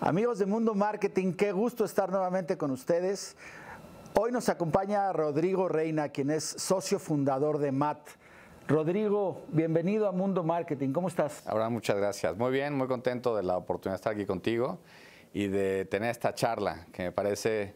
Amigos de Mundo Marketing, qué gusto estar nuevamente con ustedes. Hoy nos acompaña Rodrigo Reina, quien es socio fundador de MAT. Rodrigo, bienvenido a Mundo Marketing. ¿Cómo estás? Ahora, muchas gracias. Muy bien, muy contento de la oportunidad de estar aquí contigo y de tener esta charla que me parece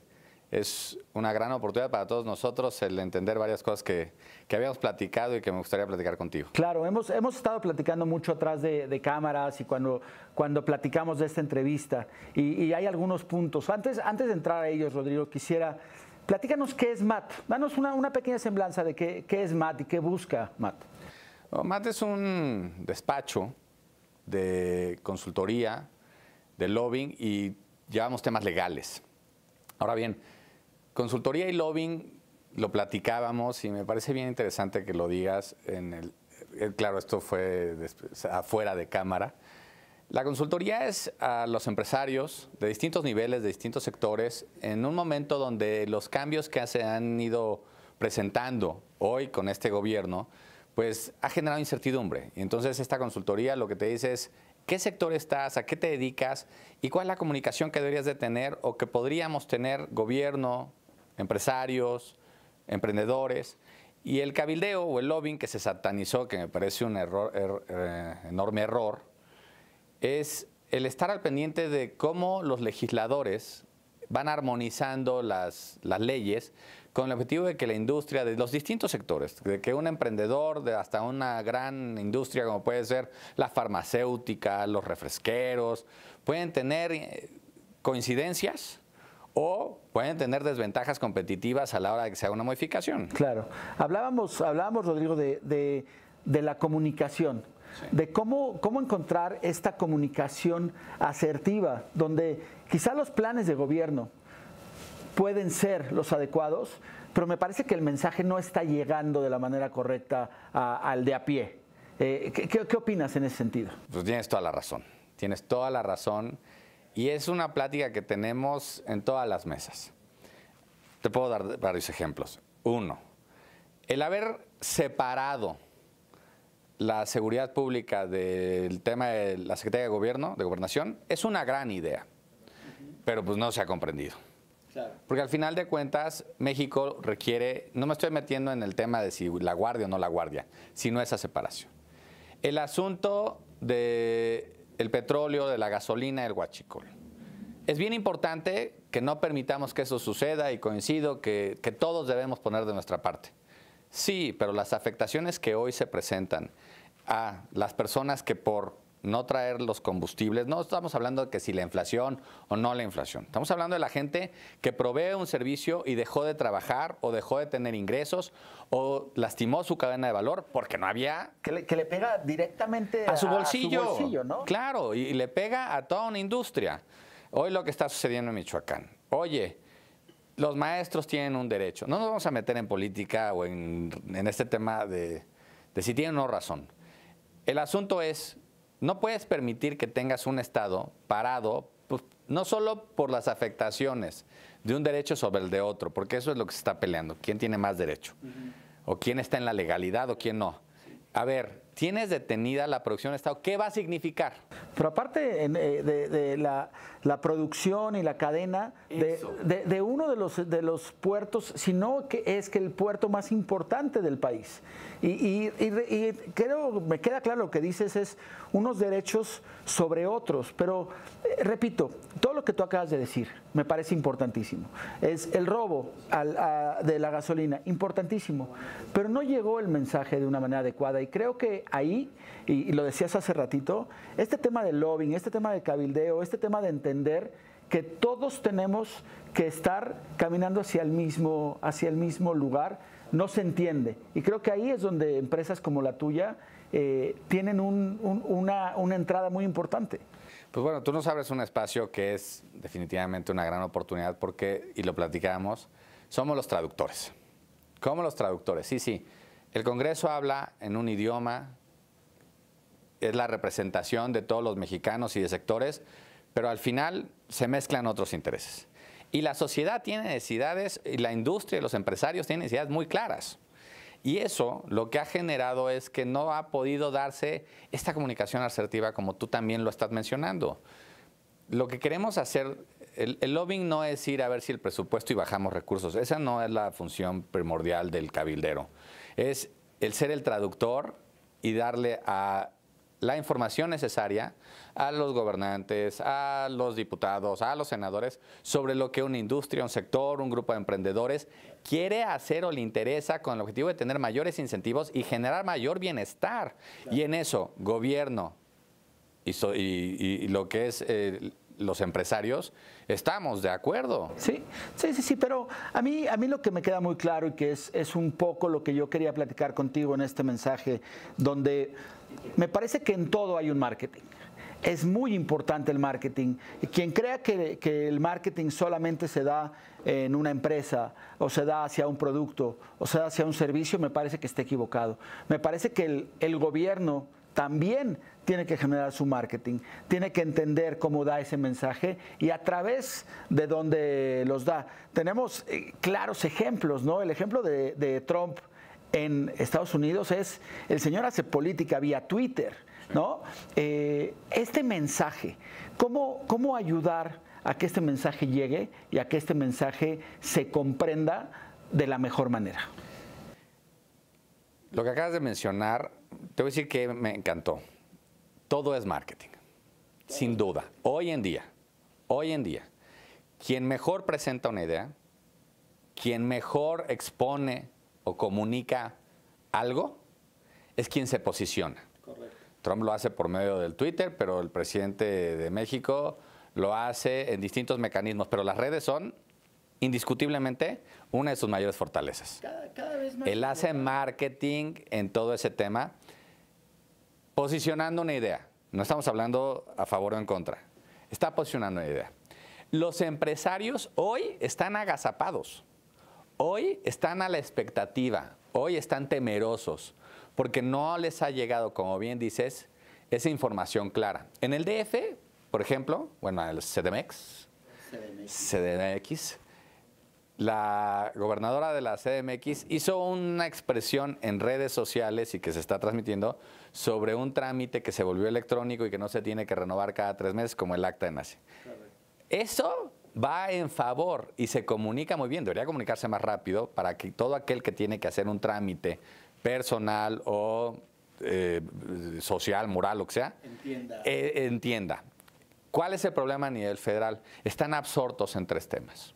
es una gran oportunidad para todos nosotros el entender varias cosas que, habíamos platicado y que me gustaría platicar contigo. Claro, hemos, hemos estado platicando mucho atrás de, cámaras y cuando, cuando platicamos de esta entrevista y, hay algunos puntos. Antes, antes de entrar a ellos, Rodrigo, quisiera, platícanos qué es Matt. Danos una, pequeña semblanza de qué, es MAT y qué busca Matt. es un despacho de consultoría, de lobbying y llevamos temas legales. Ahora bien, Consultoría y lobbying lo platicábamos y me parece bien interesante que lo digas. Eh, claro, esto fue afuera de cámara. La consultoría es a los empresarios de distintos niveles, de distintos sectores, en un momento donde los cambios que se han ido presentando hoy con este gobierno, pues ha generado incertidumbre. Y entonces esta consultoría lo que te dice es qué sector estás, a qué te dedicas y cuál es la comunicación que deberías de tener o que podríamos tener gobierno, empresarios, emprendedores. Y el cabildeo o el lobbying que se satanizó, que me parece un error, er, eh, enorme error, es el estar al pendiente de cómo los legisladores van armonizando las, las, leyes con el objetivo de que la industria de los distintos sectores, de que un emprendedor de hasta una gran industria como puede ser la farmacéutica, los refresqueros, pueden tener eh, coincidencias o pueden tener desventajas competitivas a la hora de que se haga una modificación. Claro. Hablábamos, Rodrigo, de, la comunicación. de cómo, cómo encontrar esta comunicación asertiva, donde quizá los planes de gobierno pueden ser los adecuados, pero me parece que el mensaje no está llegando de la manera correcta al de a pie. Eh, ¿qué, qué opinas en ese sentido? Pues tienes toda la razón, tienes toda la razón. Y es una plática que tenemos en todas las mesas. Te puedo dar varios ejemplos. Uno, el haber separado la seguridad pública del tema de la Secretaría de Gobierno, de Gobernación, es una gran idea, pero pues no se ha comprendido. Porque al final de cuentas, México requiere, no me estoy metiendo en el tema de si la guardia o no la guardia, sino esa separación. El asunto de el petróleo, de la gasolina, el huachicol. Es bien importante que no permitamos que eso suceda y coincido que, que todos debemos poner de nuestra parte. Sí, pero las afectaciones que hoy se presentan a las personas que por no traer los combustibles. No estamos hablando de que si la inflación o no la inflación. Estamos hablando de la gente que provee un servicio y dejó de trabajar o dejó de tener ingresos o lastimó su cadena de valor porque no había... Que le, pega directamente a su bolsillo. ¿no? Claro, y le pega a toda una industria. Hoy lo que está sucediendo en Michoacán. Oye, los maestros tienen un derecho. No nos vamos a meter en política o en, este tema de, de si tienen o no razón. El asunto es no puedes permitir que tengas un Estado parado, pues, no solo por las afectaciones de un derecho sobre el de otro, porque eso es lo que se está peleando, quién tiene más derecho, o quién está en la legalidad o quién no. A ver, tienes detenida la producción de Estado. ¿Qué va a significar? Pero aparte eh, de, la, producción y la cadena de, uno de los, de los puertos, sino que es que el puerto más importante del país. Y, creo, me queda claro lo que dices, es unos derechos sobre otros. Pero eh, repito, todo lo que tú acabas de decir me parece importantísimo. Es el robo de la gasolina, importantísimo. Pero no llegó el mensaje de una manera adecuada y creo que ahí, y, lo decías hace ratito, este tema de lobbying, este tema de cabildeo, este tema de entender que todos tenemos que estar caminando hacia el mismo, hacia el mismo lugar, no se entiende. Y creo que ahí es donde empresas como la tuya eh, tienen una, entrada muy importante. Pues bueno, tú nos abres un espacio que es definitivamente una gran oportunidad porque, y lo platicamos, somos los traductores. ¿Cómo los traductores? Sí, sí. El Congreso habla en un idioma, es la representación de todos los mexicanos y de sectores, pero al final se mezclan otros intereses. Y la sociedad tiene necesidades, y la industria y los empresarios tienen necesidades muy claras. Y eso lo que ha generado es que no ha podido darse esta comunicación asertiva como tú también lo estás mencionando. Lo que queremos hacer, el, lobbying no es ir a ver si el presupuesto y bajamos recursos. Esa no es la función primordial del cabildero. Es el ser el traductor y darle a la información necesaria a los gobernantes, a los diputados, a los senadores sobre lo que una industria, un sector, un grupo de emprendedores quiere hacer o le interesa con el objetivo de tener mayores incentivos y generar mayor bienestar. Y en eso, gobierno y, lo que es eh, los empresarios estamos de acuerdo. Sí, sí, sí, sí, pero a mí, a mí lo que me queda muy claro y que es, es un poco lo que yo quería platicar contigo en este mensaje, donde me parece que en todo hay un marketing. Es muy importante el marketing. Quien crea que, el marketing solamente se da en una empresa o se da hacia un producto o se da hacia un servicio, me parece que está equivocado. Me parece que el, el gobierno también tiene que generar su marketing, tiene que entender cómo da ese mensaje y a través de dónde los da. Tenemos eh, claros ejemplos, ¿no? El ejemplo de, Trump en Estados Unidos es el señor hace política vía Twitter, ¿no? Eh, este mensaje, ¿cómo, ¿cómo ayudar a que este mensaje llegue y a que este mensaje se comprenda de la mejor manera? Lo que acabas de mencionar te voy a decir que me encantó. Todo es marketing, sin duda. Hoy en día, hoy en día, quien mejor presenta una idea, quien mejor expone o comunica algo, es quien se posiciona. Trump lo hace por medio del Twitter, pero el presidente de México lo hace en distintos mecanismos, pero las redes son indiscutiblemente una de sus mayores fortalezas. Él hace marketing en todo ese tema posicionando una idea. No estamos hablando a favor o en contra. Está posicionando una idea. Los empresarios hoy están agazapados. Hoy están a la expectativa. Hoy están temerosos porque no les ha llegado, como bien dices, esa información clara. En el DF, por ejemplo, bueno, el CDMX, CDMX, la gobernadora de la CDMX hizo una expresión en redes sociales y que se está transmitiendo sobre un trámite que se volvió electrónico y que no se tiene que renovar cada tres meses como el acta de nacimiento. Eso va en favor y se comunica muy bien, debería comunicarse más rápido para que todo aquel que tiene que hacer un trámite personal o eh, social, moral, lo que sea, entienda. Eh, entienda. ¿Cuál es el problema a nivel federal? Están absortos en tres temas.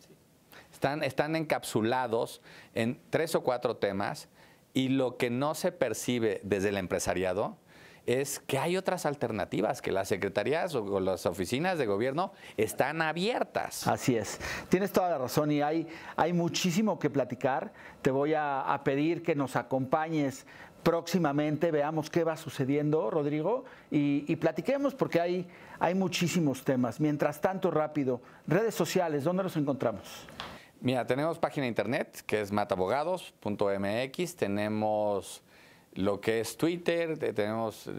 Están, encapsulados en tres o cuatro temas y lo que no se percibe desde el empresariado es que hay otras alternativas, que las secretarías o las oficinas de gobierno están abiertas. Así es, tienes toda la razón y hay, hay muchísimo que platicar. Te voy a, pedir que nos acompañes próximamente, veamos qué va sucediendo, Rodrigo, y, platiquemos porque hay, hay muchísimos temas. Mientras tanto, rápido, redes sociales, ¿dónde los encontramos? Mira, tenemos página internet que es matabogados.mx, tenemos lo que es Twitter, tenemos, eh,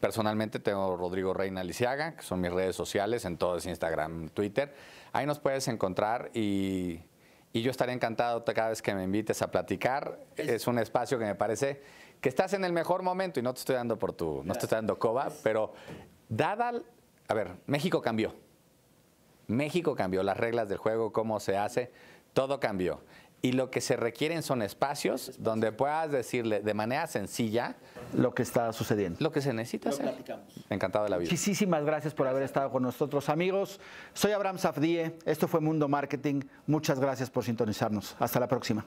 personalmente tengo Rodrigo Reina Lisiaga, que son mis redes sociales, en todo es Instagram, Twitter. Ahí nos puedes encontrar y, yo estaré encantado cada vez que me invites a platicar. Es, un espacio que me parece que estás en el mejor momento y no te estoy dando por tu, no te estoy dando coba, pero dada, a ver, México cambió. México cambió las reglas del juego, cómo se hace todo cambió. Y lo que se requieren son espacios donde puedas decirle de manera sencilla lo que está sucediendo. Lo que se necesita hacer. Encantado de la vida. Muchísimas gracias por haber estado con nosotros, amigos. Soy Abraham Safdie. Esto fue Mundo Marketing. Muchas gracias por sintonizarnos. Hasta la próxima.